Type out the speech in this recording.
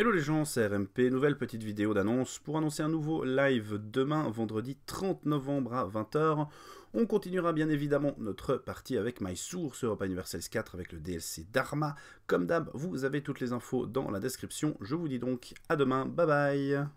Hello les gens, c'est RMP, nouvelle petite vidéo d'annonce pour annoncer un nouveau live demain, vendredi 30 novembre à 20h. On continuera bien évidemment notre partie avec My Source Europa Universalis 4 avec le DLC Dharma. Comme d'hab, vous avez toutes les infos dans la description. Je vous dis donc à demain, bye bye